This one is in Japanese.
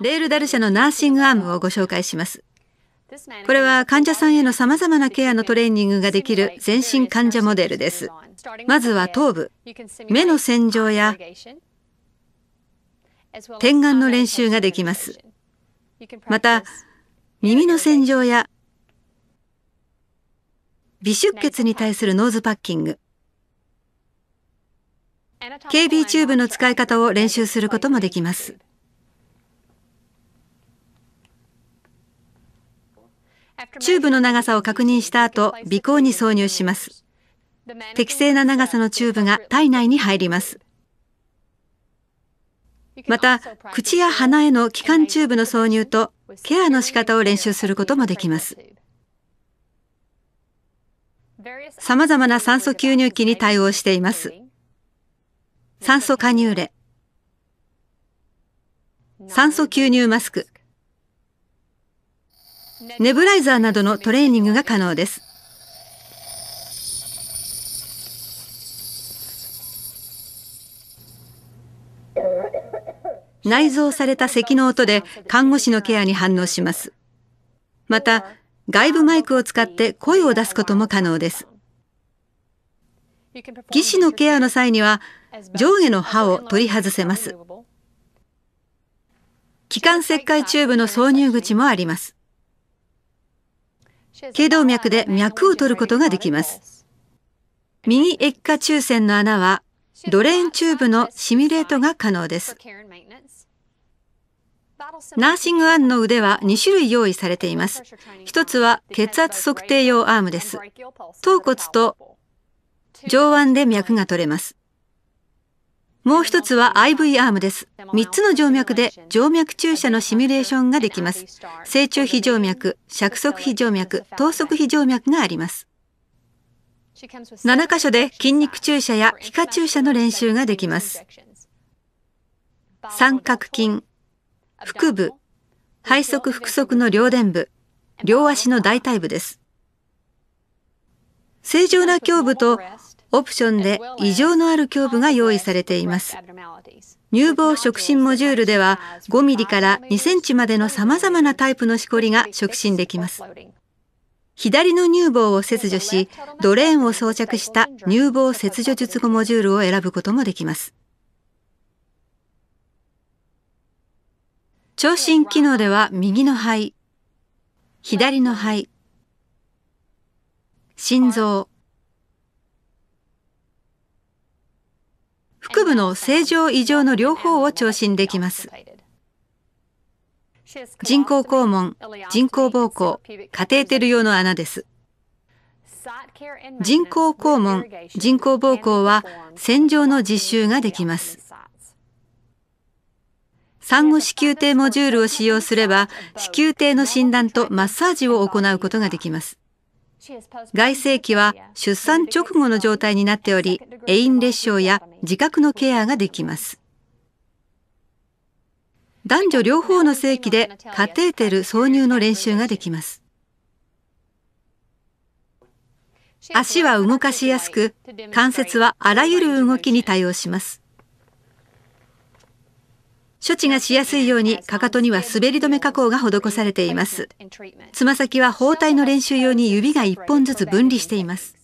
レールダル社のナーシングアームをご紹介します。これは患者さんへのさまざまなケアのトレーニングができる全身患者モデルです。まずは頭部、目の洗浄や点眼の練習ができます。また、耳の洗浄や微出血に対するノーズパッキング、KB チューブの使い方を練習することもできます。チューブの長さを確認した後、鼻孔に挿入します。適正な長さのチューブが体内に入ります。また、口や鼻への気管チューブの挿入とケアの仕方を練習することもできます。様々な酸素吸入器に対応しています。酸素加入ュレ、酸素吸入マスク、ネブライザーなどのトレーニングが可能です。内蔵された咳の音で看護師のケアに反応します。また、外部マイクを使って声を出すことも可能です。義肢のケアの際には、上下の歯を取り外せます。気管切開チューブの挿入口もあります。頸動脈で脈を取ることができます。右液化抽選の穴はドレーンチューブのシミュレートが可能です。ナーシングアンの腕は2種類用意されています。1つは血圧測定用アームです。頭骨と上腕で脈が取れます。もう一つは IV アームです。三つの静脈で静脈注射のシミュレーションができます。成長非静脈、尺足非静脈、等速非静脈があります。7箇所で筋肉注射や皮下注射の練習ができます。三角筋、腹部、背側腹側の両臀部、両足の大腿部です。正常な胸部とオプションで異常のある胸部が用意されています。乳房触診モジュールでは5ミリから2センチまでの様々なタイプのしこりが触診できます。左の乳房を切除し、ドレーンを装着した乳房切除術後モジュールを選ぶこともできます。聴診機能では右の肺、左の肺、心臓、腹部の正常異常の両方を聴診できます。人工肛門、人工膀胱、カテーテル用の穴です。人工肛門、人工膀胱は洗浄の実習ができます。産後子宮底モジュールを使用すれば、子宮底の診断とマッサージを行うことができます。外性器は出産直後の状態になっており、エイン裂傷や自覚のケアができます。男女両方の性器でカテーテル挿入の練習ができます。足は動かしやすく、関節はあらゆる動きに対応します。処置がしやすいようにかかとには滑り止め加工が施されています。つま先は包帯の練習用に指が1本ずつ分離しています。